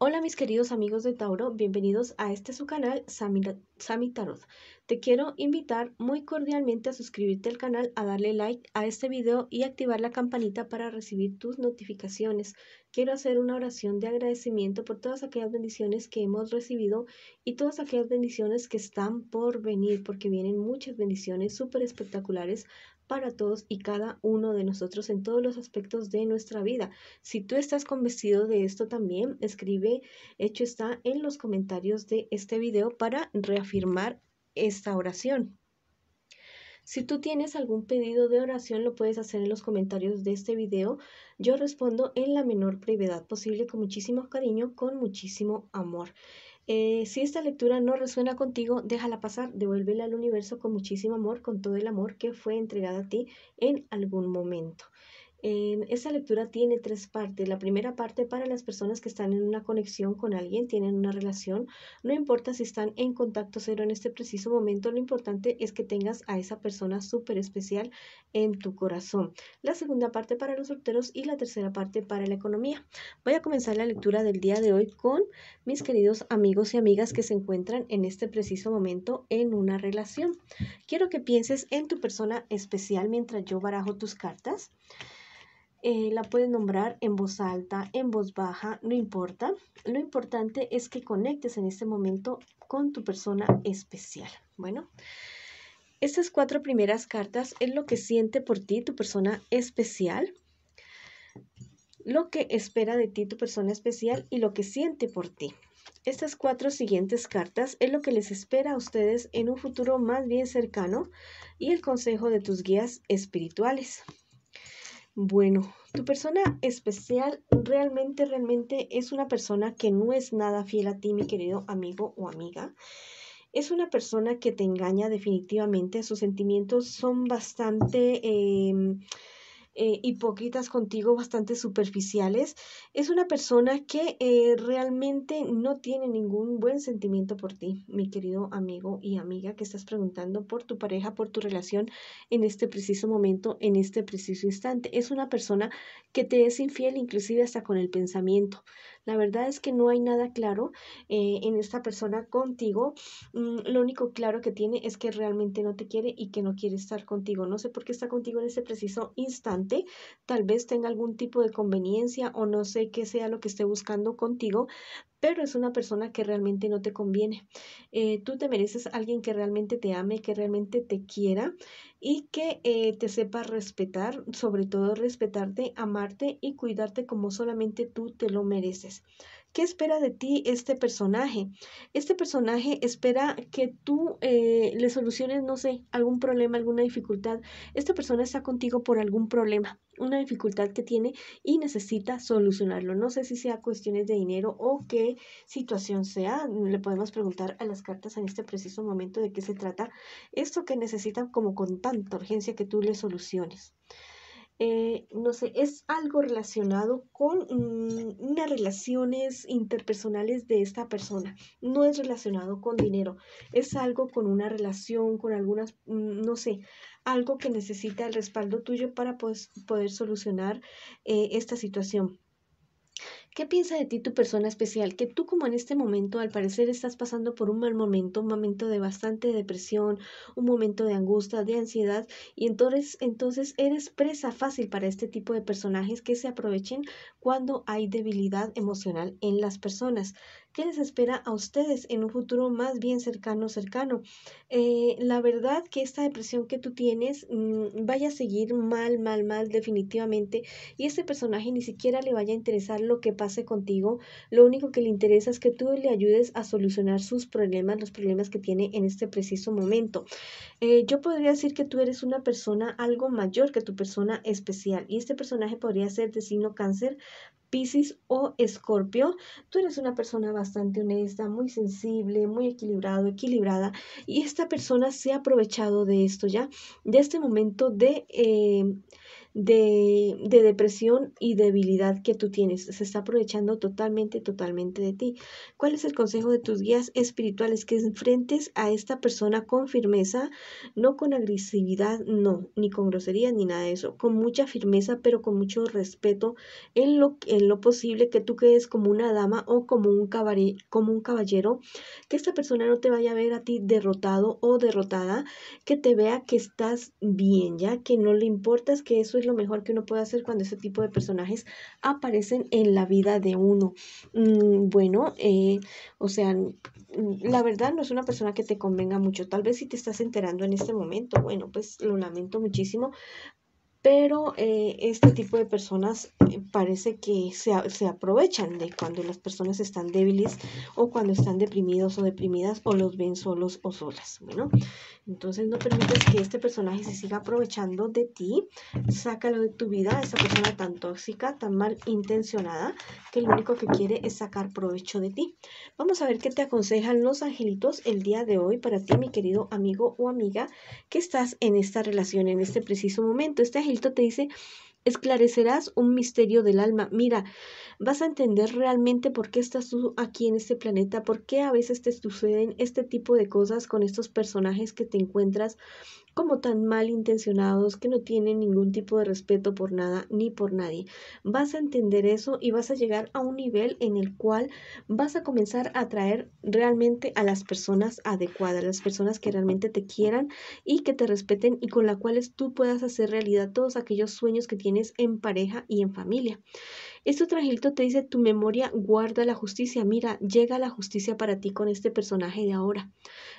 Hola mis queridos amigos de Tauro, bienvenidos a este su canal Sami, Tarot. Te quiero invitar muy cordialmente a suscribirte al canal, a darle like a este video y activar la campanita para recibir tus notificaciones. Quiero hacer una oración de agradecimiento por todas aquellas bendiciones que hemos recibido y todas aquellas bendiciones que están por venir, porque vienen muchas bendiciones súper espectaculares para todos y cada uno de nosotros en todos los aspectos de nuestra vida. Si tú estás convencido de esto también, escribe, hecho está, en los comentarios de este video para reafirmar esta oración. Si tú tienes algún pedido de oración, lo puedes hacer en los comentarios de este video. Yo respondo en la menor brevedad posible, con muchísimo cariño, con muchísimo amor. Eh, si esta lectura no resuena contigo, déjala pasar, devuélvela al universo con muchísimo amor, con todo el amor que fue entregado a ti en algún momento. Em, esta lectura tiene tres partes. La primera parte para las personas que están en una conexión con alguien, tienen una relación. No importa si están en contacto cero en este preciso momento, lo importante es que tengas a esa persona súper especial en tu corazón. La segunda parte para los solteros y la tercera parte para la economía. Voy a comenzar la lectura del día de hoy con mis queridos amigos y amigas que se encuentran en este preciso momento en una relación. Quiero que pienses en tu persona especial mientras yo barajo tus cartas. Eh, la puedes nombrar en voz alta, en voz baja, no importa. Lo importante es que conectes en este momento con tu persona especial. Bueno, estas cuatro primeras cartas es lo que siente por ti tu persona especial, lo que espera de ti tu persona especial y lo que siente por ti. Estas cuatro siguientes cartas es lo que les espera a ustedes en un futuro más bien cercano y el consejo de tus guías espirituales. Bueno, tu persona especial realmente, realmente es una persona que no es nada fiel a ti, mi querido amigo o amiga. Es una persona que te engaña definitivamente. Sus sentimientos son bastante... Em, hipócritas eh, contigo, bastante superficiales. Es una persona que eh, realmente no tiene ningún buen sentimiento por ti, mi querido amigo y amiga que estás preguntando por tu pareja, por tu relación en este preciso momento, en este preciso instante. Es una persona que te es infiel inclusive hasta con el pensamiento. La verdad es que no hay nada claro eh, en esta persona contigo. Mm, lo único claro que tiene es que realmente no te quiere y que no quiere estar contigo. No sé por qué está contigo en ese preciso instante. Tal vez tenga algún tipo de conveniencia o no sé qué sea lo que esté buscando contigo, pero es una persona que realmente no te conviene. Eh, tú te mereces alguien que realmente te ame, que realmente te quiera y que eh, te sepas respetar, sobre todo respetarte, amarte y cuidarte como solamente tú te lo mereces. ¿Qué espera de ti este personaje? Este personaje espera que tú eh, le soluciones, no sé, algún problema, alguna dificultad. Esta persona está contigo por algún problema, una dificultad que tiene y necesita solucionarlo. No sé si sea cuestiones de dinero o qué situación sea. Le podemos preguntar a las cartas en este preciso momento de qué se trata esto que necesita como con tanta urgencia que tú le soluciones. Eh, no sé, es algo relacionado con mm, unas relaciones interpersonales de esta persona. No es relacionado con dinero, es algo con una relación, con algunas, mm, no sé, algo que necesita el respaldo tuyo para pues, poder solucionar eh, esta situación. ¿Qué piensa de ti tu persona especial? Que tú como en este momento al parecer estás pasando por un mal momento, un momento de bastante depresión, un momento de angustia, de ansiedad y entonces, entonces eres presa fácil para este tipo de personajes que se aprovechen cuando hay debilidad emocional en las personas qué les espera a ustedes en un futuro más bien cercano, cercano. Eh, la verdad que esta depresión que tú tienes mm, vaya a seguir mal, mal, mal definitivamente y este personaje ni siquiera le vaya a interesar lo que pase contigo, lo único que le interesa es que tú le ayudes a solucionar sus problemas, los problemas que tiene en este preciso momento. Eh, yo podría decir que tú eres una persona algo mayor que tu persona especial y este personaje podría ser de signo cáncer, Piscis o Escorpio, tú eres una persona bastante honesta, muy sensible, muy equilibrado, equilibrada, y esta persona se ha aprovechado de esto ya, de este momento de, eh, de, depresión y debilidad que tú tienes. Se está aprovechando totalmente, totalmente de ti. ¿Cuál es el consejo de tus guías espirituales? Que enfrentes a esta persona con firmeza, no con agresividad, no, ni con grosería, ni nada de eso, con mucha firmeza, pero con mucho respeto en lo, en lo posible que tú quedes como una dama o como un, como un caballero, que esta persona no te vaya a ver a ti derrotado o derrotada, que te vea que estás bien, ya que no le importas que eso es lo mejor que uno puede hacer cuando ese tipo de personajes aparecen en la vida de uno. Mm, bueno, eh, o sea, mm, la verdad no es una persona que te convenga mucho. Tal vez si te estás enterando en este momento, bueno, pues lo lamento muchísimo, pero eh, este tipo de personas eh, parece que se, aprovechan de cuando las personas están débiles o cuando están deprimidos o deprimidas o los ven solos o solas. Bueno, entonces no permites que este personaje se siga aprovechando de ti, sácalo de tu vida, esa persona tan tóxica, tan mal intencionada, que lo único que quiere es sacar provecho de ti. Vamos a ver qué te aconsejan los angelitos el día de hoy para ti, mi querido amigo o amiga, que estás en esta relación en este preciso momento. Este te dice, esclarecerás un misterio del alma. Mira, vas a entender realmente por qué estás tú aquí en este planeta, por qué a veces te suceden este tipo de cosas con estos personajes que te encuentras como tan mal intencionados que no tienen ningún tipo de respeto por nada ni por nadie. Vas a entender eso y vas a llegar a un nivel en el cual vas a comenzar a atraer realmente a las personas adecuadas, las personas que realmente te quieran y que te respeten y con las cuales tú puedas hacer realidad todos aquellos sueños que tienes en pareja y en familia. Este trajilto te dice tu memoria guarda la justicia. Mira, llega la justicia para ti con este personaje de ahora.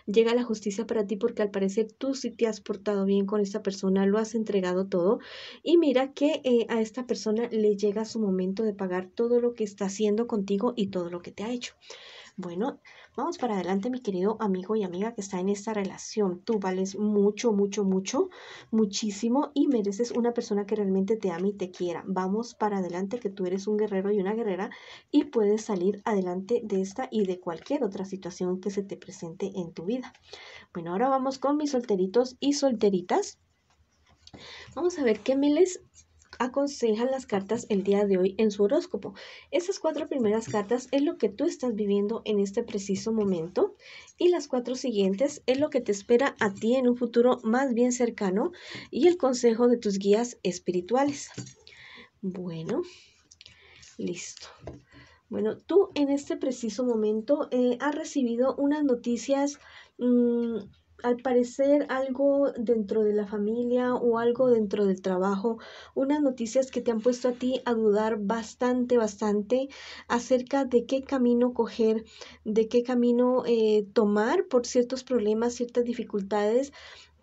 Llega la justicia para ti porque al parecer tú sí te has portado bien con esta persona, lo has entregado todo. Y mira que eh, a esta persona le llega su momento de pagar todo lo que está haciendo contigo y todo lo que te ha hecho. Bueno, Vamos para adelante, mi querido amigo y amiga que está en esta relación. Tú vales mucho, mucho, mucho, muchísimo y mereces una persona que realmente te ame y te quiera. Vamos para adelante, que tú eres un guerrero y una guerrera y puedes salir adelante de esta y de cualquier otra situación que se te presente en tu vida. Bueno, ahora vamos con mis solteritos y solteritas. Vamos a ver qué me les aconsejan las cartas el día de hoy en su horóscopo. Esas cuatro primeras cartas es lo que tú estás viviendo en este preciso momento y las cuatro siguientes es lo que te espera a ti en un futuro más bien cercano y el consejo de tus guías espirituales. Bueno, listo. Bueno, tú en este preciso momento eh, has recibido unas noticias mm, al parecer algo dentro de la familia o algo dentro del trabajo, unas noticias que te han puesto a ti a dudar bastante, bastante acerca de qué camino coger, de qué camino eh, tomar por ciertos problemas, ciertas dificultades.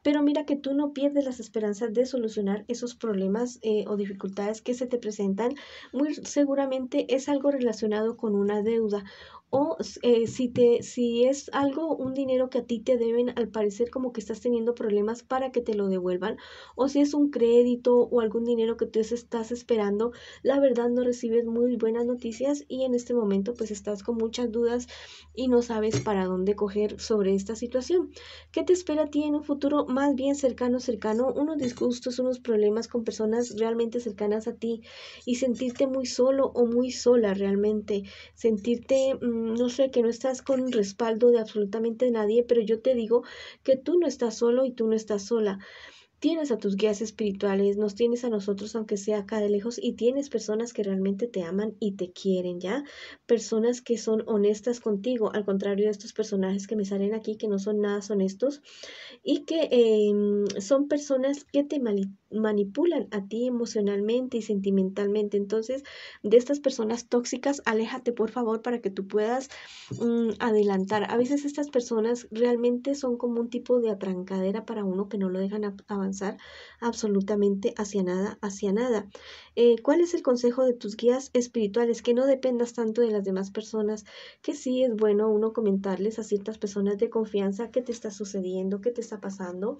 Pero mira que tú no pierdes las esperanzas de solucionar esos problemas eh, o dificultades que se te presentan. Muy seguramente es algo relacionado con una deuda o eh, si, te, si es algo, un dinero que a ti te deben, al parecer como que estás teniendo problemas para que te lo devuelvan, o si es un crédito o algún dinero que tú estás esperando, la verdad no recibes muy buenas noticias y en este momento pues estás con muchas dudas y no sabes para dónde coger sobre esta situación. ¿Qué te espera a ti en un futuro más bien cercano, cercano? Unos disgustos, unos problemas con personas realmente cercanas a ti y sentirte muy solo o muy sola realmente, sentirte... Mm, Mm, no sé, que no estás con respaldo de absolutamente nadie, pero yo te digo que tú no estás solo y tú no estás sola tienes a tus guías espirituales, nos tienes a nosotros, aunque sea acá de lejos, y tienes personas que realmente te aman y te quieren, ¿ya? Personas que son honestas contigo, al contrario de estos personajes que me salen aquí, que no son nada honestos, y que em, son personas que te manipulan a ti emocionalmente y sentimentalmente. Entonces, de estas personas tóxicas, aléjate por favor para que tú puedas mm, adelantar. A veces estas personas realmente son como un tipo de atrancadera para uno que no lo dejan avanzar absolutamente hacia nada, hacia nada. Eh, ¿Cuál es el consejo de tus guías espirituales? Que no dependas tanto de las demás personas, que sí es bueno uno comentarles a ciertas personas de confianza qué te está sucediendo, qué te está pasando,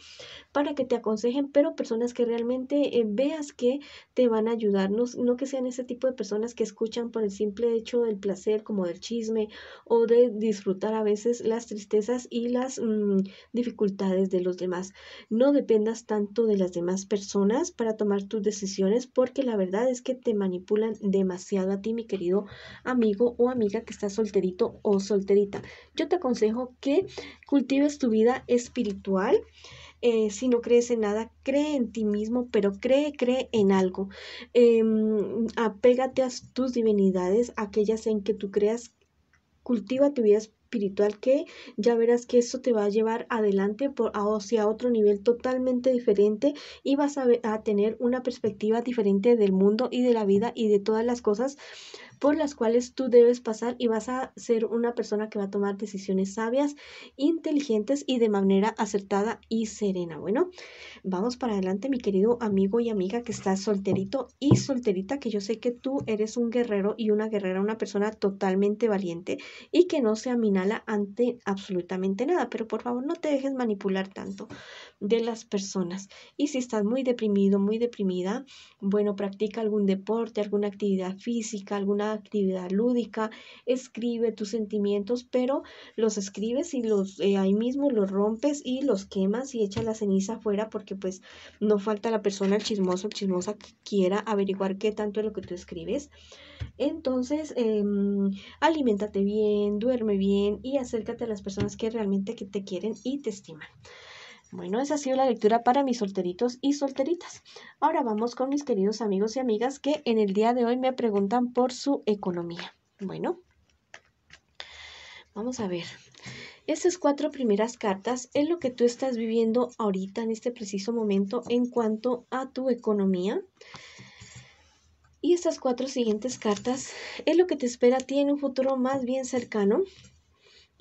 para que te aconsejen, pero personas que realmente eh, veas que te van a ayudarnos no, que sean ese tipo de personas que escuchan por el simple hecho del placer, como del chisme, o de disfrutar a veces las tristezas y las mm, dificultades de los demás. No dependas tanto de las demás personas para tomar tus decisiones porque la verdad es que te manipulan demasiado a ti, mi querido amigo o amiga que está solterito o solterita. Yo te aconsejo que cultives tu vida espiritual. Eh, si no crees en nada, cree en ti mismo, pero cree, cree en algo. Em, apégate a tus divinidades, aquellas en que tú creas. Cultiva tu vida espiritual espiritual que ya verás que eso te va a llevar adelante por, hacia otro nivel totalmente diferente y vas a, tener una perspectiva diferente del mundo y de la vida y de todas las cosas por las cuales tú debes pasar y vas a ser una persona que va a tomar decisiones sabias, inteligentes y de manera acertada y serena. Bueno, vamos para adelante, mi querido amigo y amiga que estás solterito y solterita, que yo sé que tú eres un guerrero y una guerrera, una persona totalmente valiente y que no se amina ante absolutamente nada, pero por favor no te dejes manipular tanto de las personas. Y si estás muy deprimido, muy deprimida, bueno, practica algún deporte, alguna actividad física, alguna actividad lúdica, escribe tus sentimientos, pero los escribes y los eh, ahí mismo los rompes y los quemas y echas la ceniza afuera porque pues no falta la persona, el chismoso, chismosa que quiera averiguar qué tanto es lo que tú escribes. Entonces, em, alimentate bien, duerme bien, y acércate a las personas que realmente que te quieren y te estiman. Bueno, esa ha sido la lectura para mis solteritos y solteritas. Ahora vamos con mis queridos amigos y amigas que en el día de hoy me preguntan por su economía. Bueno, vamos a ver. Estas cuatro primeras cartas es lo que tú estás viviendo ahorita en este preciso momento en cuanto a tu economía. Y estas cuatro siguientes cartas es lo que te espera a ti en un futuro más bien cercano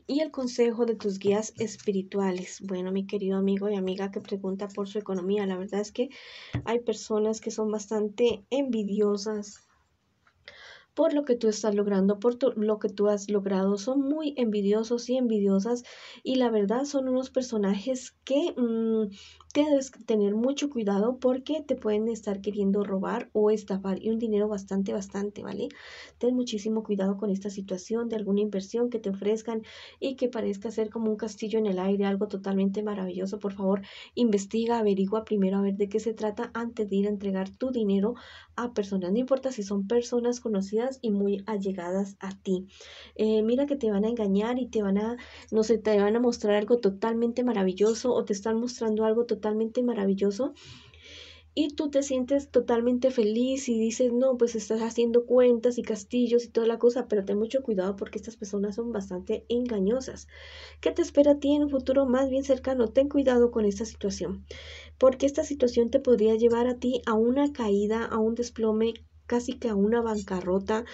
y el consejo de tus guías espirituales. Bueno, mi querido amigo y amiga que pregunta por su economía, la verdad es que hay personas que son bastante envidiosas por lo que tú estás logrando, por lo que tú has logrado. Son muy envidiosos y envidiosas y la verdad son unos personajes que mm, debes tener mucho cuidado porque te pueden estar queriendo robar o estafar y un dinero bastante, bastante, ¿vale? Ten muchísimo cuidado con esta situación de alguna inversión que te ofrezcan y que parezca ser como un castillo en el aire, algo totalmente maravilloso. Por favor, investiga, averigua primero a ver de qué se trata antes de ir a entregar tu dinero a personas. No importa si son personas conocidas y muy allegadas a ti. Eh, mira que te van a engañar y te van a, no sé, te van a mostrar algo totalmente maravilloso o te están mostrando algo totalmente totalmente maravilloso y tú te sientes totalmente feliz y dices, no, pues estás haciendo cuentas y castillos y toda la cosa, pero ten mucho cuidado porque estas personas son bastante engañosas. ¿Qué te espera a ti en un futuro más bien cercano? Ten cuidado con esta situación, porque esta situación te podría llevar a ti a una caída, a un desplome casi que a una bancarrota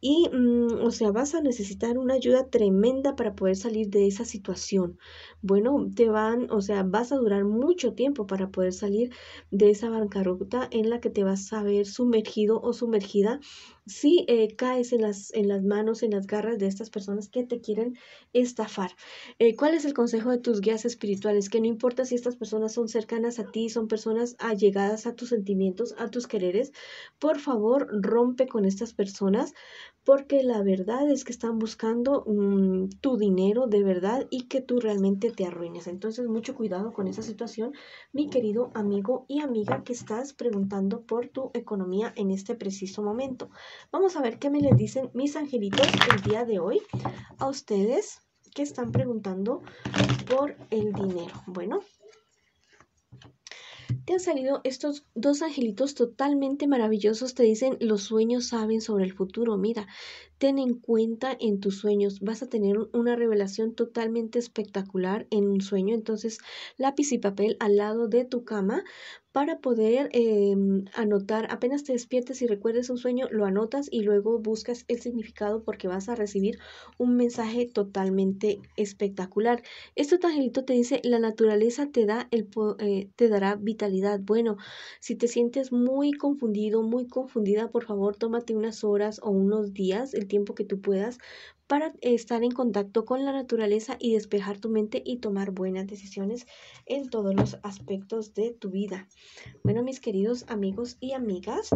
y, mm, o sea, vas a necesitar una ayuda tremenda para poder salir de esa situación. Bueno, te van, o sea, vas a durar mucho tiempo para poder salir de esa bancarrota en la que te vas a ver sumergido o sumergida si eh, caes en las, en las manos, en las garras de estas personas que te quieren estafar. Eh, ¿Cuál es el consejo de tus guías espirituales? Que no importa si estas personas son cercanas a ti, son personas allegadas a tus sentimientos, a tus quereres, por favor rompe con estas personas porque la verdad es que están buscando mm, tu dinero de verdad y que tú realmente te arruines. Entonces, mucho cuidado con esa situación, mi querido amigo y amiga que estás preguntando por tu economía en este preciso momento. Vamos a ver qué me les dicen mis angelitos el día de hoy a ustedes que están preguntando por el dinero. Bueno, te han salido estos dos angelitos totalmente maravillosos, te dicen los sueños saben sobre el futuro, mira, ten en cuenta en tus sueños, vas a tener una revelación totalmente espectacular en un sueño, entonces lápiz y papel al lado de tu cama para poder em, anotar, apenas te despiertes y recuerdes un sueño, lo anotas y luego buscas el significado porque vas a recibir un mensaje totalmente espectacular. este angelito te dice, la naturaleza te, da el, eh, te dará vitalidad bueno, si te sientes muy confundido, muy confundida, por favor, tómate unas horas o unos días, el tiempo que tú puedas, para estar en contacto con la naturaleza y despejar tu mente y tomar buenas decisiones en todos los aspectos de tu vida. Bueno, mis queridos amigos y amigas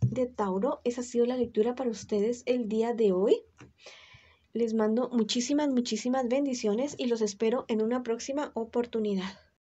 de Tauro, esa ha sido la lectura para ustedes el día de hoy. Les mando muchísimas, muchísimas bendiciones y los espero en una próxima oportunidad.